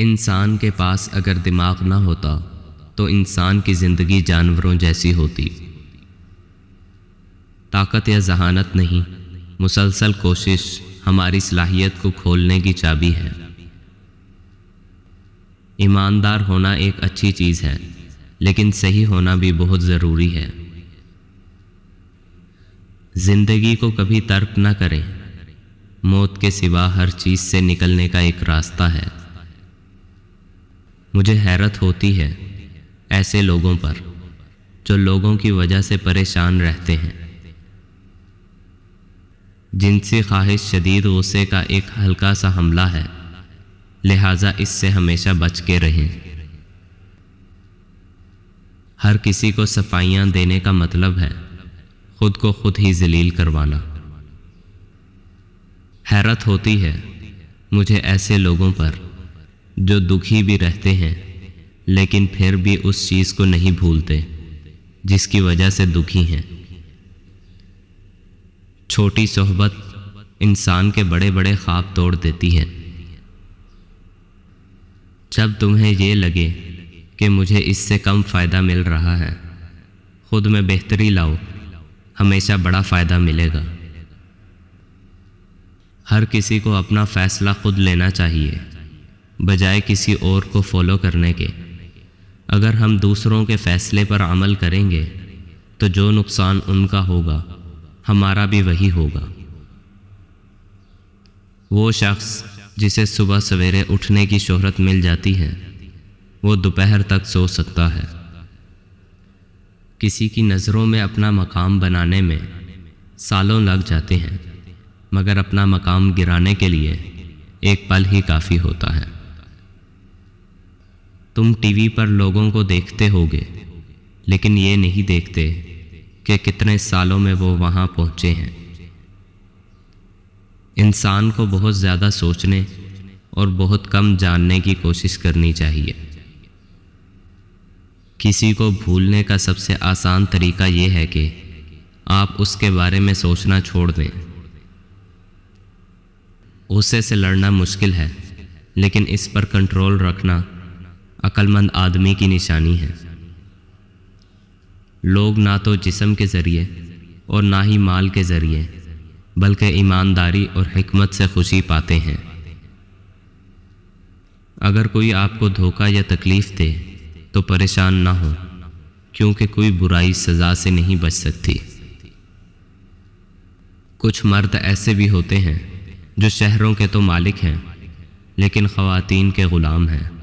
इंसान के पास अगर दिमाग ना होता तो इंसान की ज़िंदगी जानवरों जैसी होती ताकत या जहानत नहीं मुसलसल कोशिश हमारी सलाहियत को खोलने की चाबी है ईमानदार होना एक अच्छी चीज़ है लेकिन सही होना भी बहुत ज़रूरी है ज़िंदगी को कभी तर्क ना करें मौत के सिवा हर चीज़ से निकलने का एक रास्ता है मुझे हैरत होती है ऐसे लोगों पर जो लोगों की वजह से परेशान रहते हैं जिनसी ख्वाहिश शदीद गुस्से का एक हल्का सा हमला है लिहाजा इससे हमेशा बच के रहें हर किसी को सफाइयाँ देने का मतलब है खुद को खुद ही जलील करवाना हैरत होती है मुझे ऐसे लोगों पर जो दुखी भी रहते हैं लेकिन फिर भी उस चीज़ को नहीं भूलते जिसकी वजह से दुखी हैं छोटी सोहबत इंसान के बड़े बड़े ख्वाब तोड़ देती है जब तुम्हें यह लगे कि मुझे इससे कम फ़ायदा मिल रहा है खुद में बेहतरी लाओ हमेशा बड़ा फ़ायदा मिलेगा हर किसी को अपना फ़ैसला खुद लेना चाहिए बजाय किसी और को फॉलो करने के अगर हम दूसरों के फ़ैसले पर अमल करेंगे तो जो नुकसान उनका होगा हमारा भी वही होगा वो शख्स जिसे सुबह सवेरे उठने की शोहरत मिल जाती है वो दोपहर तक सो सकता है किसी की नज़रों में अपना मकाम बनाने में सालों लग जाते हैं मगर अपना मकाम गिराने के लिए एक पल ही काफ़ी होता है तुम टीवी पर लोगों को देखते होगे लेकिन ये नहीं देखते कि कितने सालों में वो वहाँ पहुँचे हैं इंसान को बहुत ज़्यादा सोचने और बहुत कम जानने की कोशिश करनी चाहिए किसी को भूलने का सबसे आसान तरीका ये है कि आप उसके बारे में सोचना छोड़ दें उससे से लड़ना मुश्किल है लेकिन इस पर कंट्रोल रखना अक्लमंद आदमी की निशानी है लोग ना तो जिसम के ज़रिए और ना ही माल के ज़रिए बल्कि ईमानदारी और हमत से खुशी पाते हैं अगर कोई आपको धोखा या तकलीफ़ दे तो परेशान ना हो क्योंकि कोई बुराई सज़ा से नहीं बच सकती कुछ मर्द ऐसे भी होते हैं जो शहरों के तो मालिक हैं लेकिन ख़वातीन के ग़ुलाम हैं